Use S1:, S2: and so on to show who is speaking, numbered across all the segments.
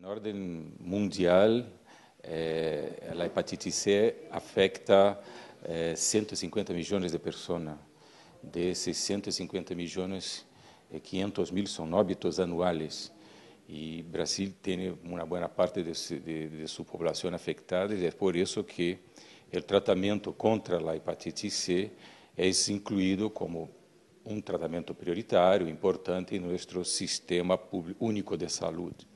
S1: Na ordem mundial, eh, a hepatite C afeta eh, 150 milhões de pessoas. Desses 150 milhões, 500 eh, mil são óbitos anuais. E Brasil tem uma boa parte de, de, de sua população afetada, e é por isso que o tratamento contra a hepatite C é incluído como um tratamento prioritário, importante, em nosso sistema público único de saúde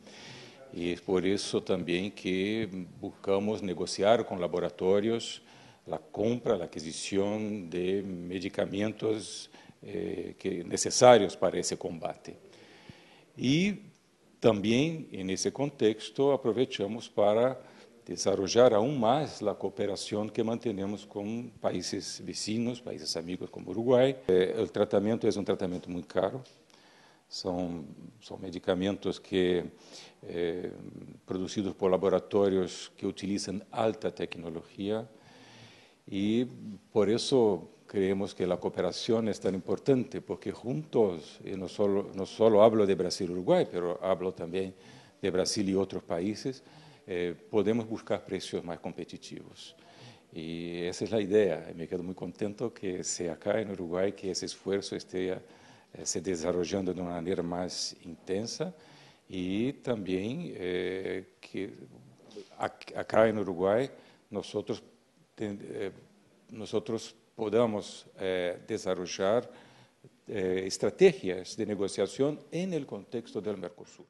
S1: e é por isso também que buscamos negociar com laboratórios a compra, a aquisição de medicamentos eh, que, necessários para esse combate. E também, nesse contexto, aproveitamos para desenvolver aún mais a cooperação que mantenemos com países vizinhos, países amigos como Uruguai. Eh, o tratamento é um tratamento muito caro, Son son medicamentos que eh, por laboratorios que utilizan alta tecnología y e, por eso creemos que la cooperación es tan importante porque juntos, y no solo, hablo de Brasil-Uruguay, e pero hablo también de Brasil y e otros países, eh, podemos buscar precios más competitivos. Y esa es la idea. Me quedo muy contento que sea acá en Uruguay que ese esfuerzo esté eh, se desarrollando de uma maneira mais intensa e também eh, que acá no Uruguai nós ten, eh, nós outros podamos eh, desarrollar eh, de negociação em el contexto del Mercosul